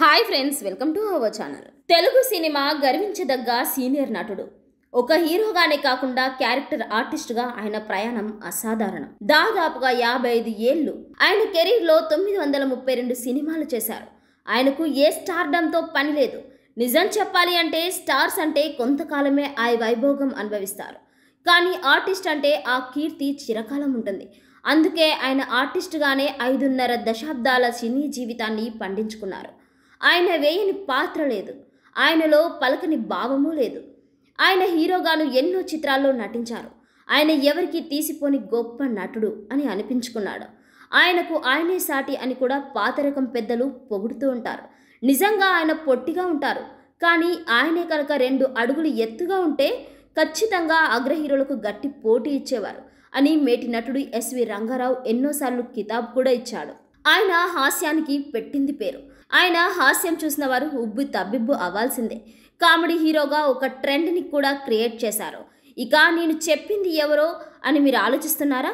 hi friends welcome to our channel Telugu cinema గర్వించదగ్గ senior నటుడు ఒక హీరోగానే కాకుండా క్యారెక్టర్ ఆర్టిస్ట్గా ఆయన ప్రయాణం అసాధారణం దాదాపుగా యాభై ఐదు ఏళ్ళు ఆయన కెరీర్లో తొమ్మిది వందల ముప్పై రెండు సినిమాలు చేశారు ఆయనకు ఏ స్టార్డంతో పని లేదు నిజం చెప్పాలి అంటే స్టార్స్ అంటే కొంతకాలమే ఆ వైభోగం అనుభవిస్తారు కానీ ఆర్టిస్ట్ అంటే ఆ కీర్తి చిరకాలం ఉంటుంది అందుకే ఆయన ఆర్టిస్ట్గానే ఐదున్నర దశాబ్దాల సినీ జీవితాన్ని పండించుకున్నారు ఆయన వేయని పాత్ర లేదు ఆయనలో పలకని భావము లేదు ఆయన హీరోగాను ఎన్నో చిత్రాల్లో నటించారు ఆయన ఎవరికి తీసిపోని గొప్ప నటుడు అని అనిపించుకున్నాడు ఆయనకు ఆయనే సాటి అని కూడా పాతరకం పెద్దలు పొగుడుతూ ఉంటారు నిజంగా ఆయన పొట్టిగా ఉంటారు కానీ ఆయనే కనుక రెండు అడుగులు ఎత్తుగా ఉంటే ఖచ్చితంగా అగ్రహీరోలకు గట్టి పోటీ ఇచ్చేవారు అని మేటి నటుడు ఎస్వి రంగారావు ఎన్నోసార్లు కితాబ్ కూడా ఇచ్చాడు ఆయన హాస్యానికి పెట్టింది పేరు ఆయన హాస్యం చూసిన వారు ఉబ్బు తబ్బిబ్బు అవ్వాల్సిందే కామెడీ హీరోగా ఒక ట్రెండ్ని కూడా క్రియేట్ చేశారు ఇక నేను చెప్పింది ఎవరో అని మీరు ఆలోచిస్తున్నారా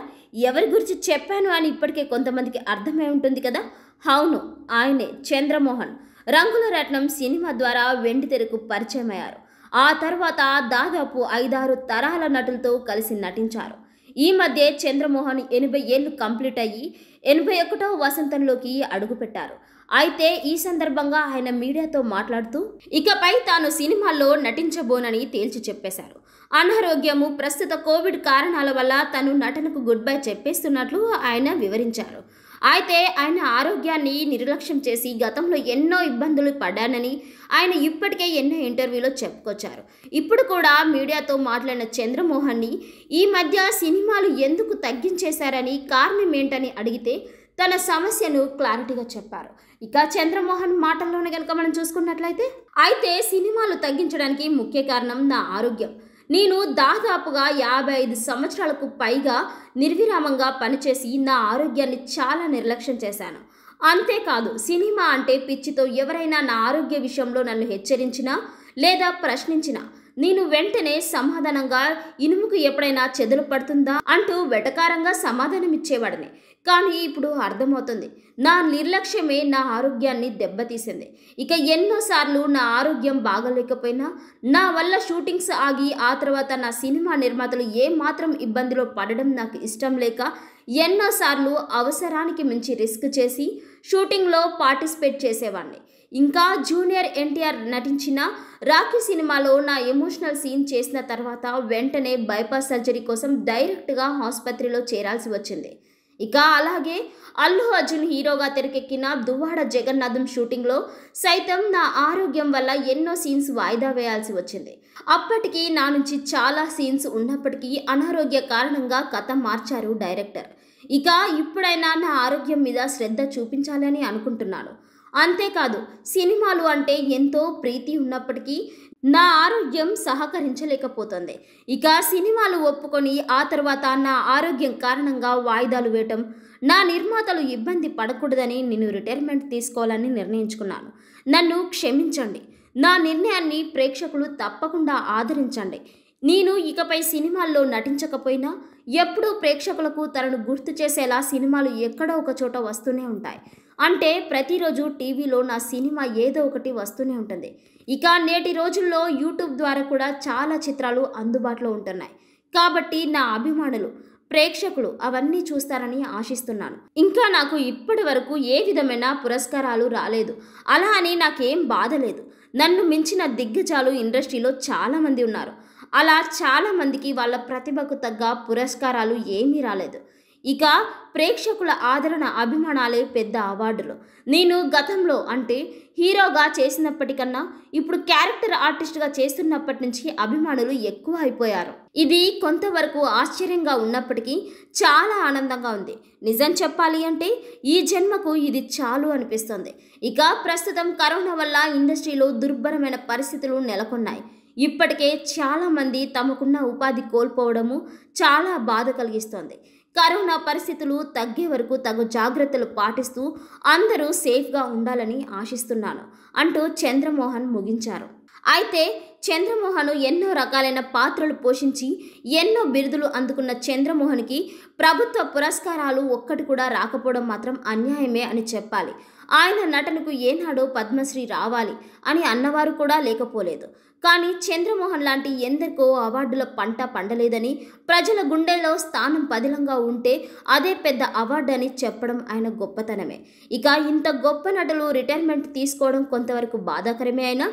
ఎవరి గురించి చెప్పాను అని ఇప్పటికే కొంతమందికి అర్థమై ఉంటుంది కదా అవును ఆయనే చంద్రమోహన్ రంగుల రత్నం సినిమా ద్వారా వెండి తెరకు పరిచయం అయ్యారు ఆ తర్వాత దాదాపు ఐదారు తరాల నటులతో కలిసి నటించారు ఈ మధ్య చంద్రమోహన్ ఎనభై ఏళ్ళు కంప్లీట్ అయ్యి ఎనభై ఒకటో వసంతంలోకి అడుగుపెట్టారు అయితే ఈ సందర్భంగా ఆయన మీడియాతో మాట్లాడుతూ ఇకపై తాను సినిమాల్లో నటించబోనని తేల్చి చెప్పేశారు అనారోగ్యము ప్రస్తుత కోవిడ్ కారణాల వల్ల తను నటనకు గుడ్ బై చెప్పేస్తున్నట్లు ఆయన వివరించారు అయితే ఆయన ఆరోగ్యాన్ని నిర్లక్ష్యం చేసి గతంలో ఎన్నో ఇబ్బందులు పడ్డానని ఆయన ఇప్పటికే ఎన్నో ఇంటర్వ్యూలో చెప్పుకొచ్చారు ఇప్పుడు కూడా మీడియాతో మాట్లాడిన చంద్రమోహన్ని ఈ మధ్య సినిమాలు ఎందుకు తగ్గించేశారని కారణం ఏంటని అడిగితే తన సమస్యను క్లారిటీగా చెప్పారు ఇక చంద్రమోహన్ మాటల్లోనే కనుక మనం చూసుకున్నట్లయితే అయితే సినిమాలు తగ్గించడానికి ముఖ్య కారణం నా ఆరోగ్యం నేను దాదాపుగా యాభై ఐదు సంవత్సరాలకు పైగా నిర్విరామంగా పనిచేసి నా ఆరోగ్యాన్ని చాలా నిర్లక్ష్యం చేశాను అంతేకాదు సినిమా అంటే పిచ్చితో ఎవరైనా నా ఆరోగ్య విషయంలో నన్ను హెచ్చరించినా లేదా ప్రశ్నించినా నేను వెంటనే సమాధానంగా ఇనుముకు ఎప్పుడైనా చెదలు పడుతుందా అంటూ వెటకారంగా సమాధానమిచ్చేవాడిని కానీ ఇప్పుడు అర్థమవుతుంది నా నిర్లక్ష్యమే నా ఆరోగ్యాన్ని దెబ్బతీసింది ఇక ఎన్నోసార్లు నా ఆరోగ్యం బాగలేకపోయినా నా వల్ల షూటింగ్స్ ఆగి ఆ తర్వాత నా సినిమా నిర్మాతలు ఏమాత్రం ఇబ్బందిలో పడడం నాకు ఇష్టం లేక ఎన్నోసార్లు అవసరానికి మించి రిస్క్ చేసి షూటింగ్లో పార్టిసిపేట్ చేసేవాడిని ఇంకా జూనియర్ ఎన్టీఆర్ నటించిన రాఖీ సినిమాలో నా ఎమోషనల్ సీన్ చేసిన తర్వాత వెంటనే బైపాస్ సర్జరీ కోసం డైరెక్ట్గా ఆసుపత్రిలో చేరాల్సి వచ్చింది ఇక అలాగే అల్లు అర్జున్ హీరోగా తెరకెక్కిన దువ్వాడ జగన్నాథం షూటింగ్లో సైతం నా ఆరోగ్యం వల్ల ఎన్నో సీన్స్ వాయిదా వేయాల్సి వచ్చింది అప్పటికీ నా నుంచి చాలా సీన్స్ ఉన్నప్పటికీ అనారోగ్య కారణంగా కథ మార్చారు డైరెక్టర్ ఇక ఇప్పుడైనా నా ఆరోగ్యం మీద శ్రద్ధ చూపించాలని అనుకుంటున్నాను అంతేకాదు సినిమాలు అంటే ఎంతో ప్రీతి ఉన్నప్పటికీ నా ఆరోగ్యం సహకరించలేకపోతుంది ఇక సినిమాలు ఒప్పుకొని ఆ తర్వాత నా ఆరోగ్యం కారణంగా వాయిదాలు వేయటం నా నిర్మాతలు ఇబ్బంది పడకూడదని నేను రిటైర్మెంట్ తీసుకోవాలని నిర్ణయించుకున్నాను నన్ను క్షమించండి నా నిర్ణయాన్ని ప్రేక్షకులు తప్పకుండా ఆదరించండి నేను ఇకపై సినిమాల్లో నటించకపోయినా ఎప్పుడూ ప్రేక్షకులకు తనను గుర్తు చేసేలా సినిమాలు ఎక్కడో ఒక చోట వస్తూనే ఉంటాయి అంటే ప్రతిరోజు టీవీలో నా సినిమా ఏదో ఒకటి వస్తూనే ఉంటుంది ఇక నేటి రోజుల్లో యూట్యూబ్ ద్వారా కూడా చాలా చిత్రాలు అందుబాటులో ఉంటున్నాయి కాబట్టి నా అభిమానులు ప్రేక్షకులు అవన్నీ చూస్తారని ఆశిస్తున్నాను ఇంకా నాకు ఇప్పటి వరకు ఏ విధమైన పురస్కారాలు రాలేదు అలా అని నాకేం బాధ లేదు నన్ను మించిన దిగ్గజాలు ఇండస్ట్రీలో చాలామంది ఉన్నారు అలా చాలామందికి వాళ్ళ ప్రతిభకు తగ్గ పురస్కారాలు ఏమీ రాలేదు ఇక ప్రేక్షకుల ఆదరణ అభిమానాలే పెద్ద అవార్డులు నేను గతంలో అంటే హీరోగా చేసినప్పటికన్నా ఇప్పుడు క్యారెక్టర్ ఆర్టిస్ట్గా చేస్తున్నప్పటి నుంచి అభిమానులు ఎక్కువ అయిపోయారు ఇది కొంతవరకు ఆశ్చర్యంగా ఉన్నప్పటికీ చాలా ఆనందంగా ఉంది నిజం చెప్పాలి అంటే ఈ జన్మకు ఇది చాలు అనిపిస్తుంది ఇక ప్రస్తుతం కరోనా వల్ల ఇండస్ట్రీలో దుర్భరమైన పరిస్థితులు నెలకొన్నాయి ఇప్పటికే చాలామంది తమకున్న ఉపాధి కోల్పోవడము చాలా బాధ కలిగిస్తుంది కరోనా పరిస్థితులు తగ్గే వరకు తగు జాగ్రత్తలు పాటిస్తూ అందరూ సేఫ్గా ఉండాలని ఆశిస్తున్నాను అంటూ చంద్రమోహన్ ముగించారు అయితే చంద్రమోహన్ ఎన్నో రకాలైన పాత్రలు పోషించి ఎన్నో బిరుదులు అందుకున్న చంద్రమోహన్కి ప్రభుత్వ పురస్కారాలు ఒక్కటి కూడా రాకపోవడం మాత్రం అన్యాయమే అని చెప్పాలి ఆయన నటనకు ఏనాడో పద్మశ్రీ రావాలి అని అన్నవారు కూడా లేకపోలేదు కానీ చంద్రమోహన్ లాంటి ఎందరికో అవార్డుల పంట పండలేదని ప్రజల గుండెల్లో స్థానం పదిలంగా ఉంటే అదే పెద్ద అవార్డు అని చెప్పడం ఆయన గొప్పతనమే ఇక ఇంత గొప్ప నటులు రిటైర్మెంట్ తీసుకోవడం కొంతవరకు బాధాకరమే అయినా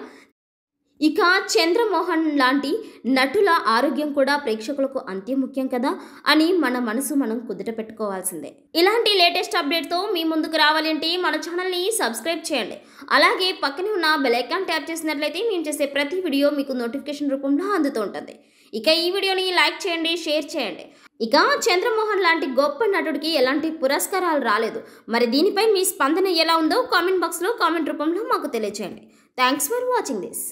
ఇక చంద్రమోహన్ లాంటి నటుల ఆరోగ్యం కూడా ప్రేక్షకులకు అంతే ముఖ్యం కదా అని మన మనసు మనం కుదుట పెట్టుకోవాల్సిందే ఇలాంటి లేటెస్ట్ అప్డేట్తో మీ ముందుకు రావాలంటే మన ఛానల్ని సబ్స్క్రైబ్ చేయండి అలాగే పక్కనే ఉన్న బెలైకాన్ ట్యాప్ చేసినట్లయితే మేము చేసే ప్రతి వీడియో మీకు నోటిఫికేషన్ రూపంలో అందుతూ ఉంటుంది ఇక ఈ వీడియోని లైక్ చేయండి షేర్ చేయండి ఇక చంద్రమోహన్ లాంటి గొప్ప నటుడికి ఎలాంటి పురస్కారాలు రాలేదు మరి దీనిపై మీ స్పందన ఎలా ఉందో కామెంట్ బాక్స్లో కామెంట్ రూపంలో మాకు తెలియచేయండి థ్యాంక్స్ ఫర్ వాచింగ్ దిస్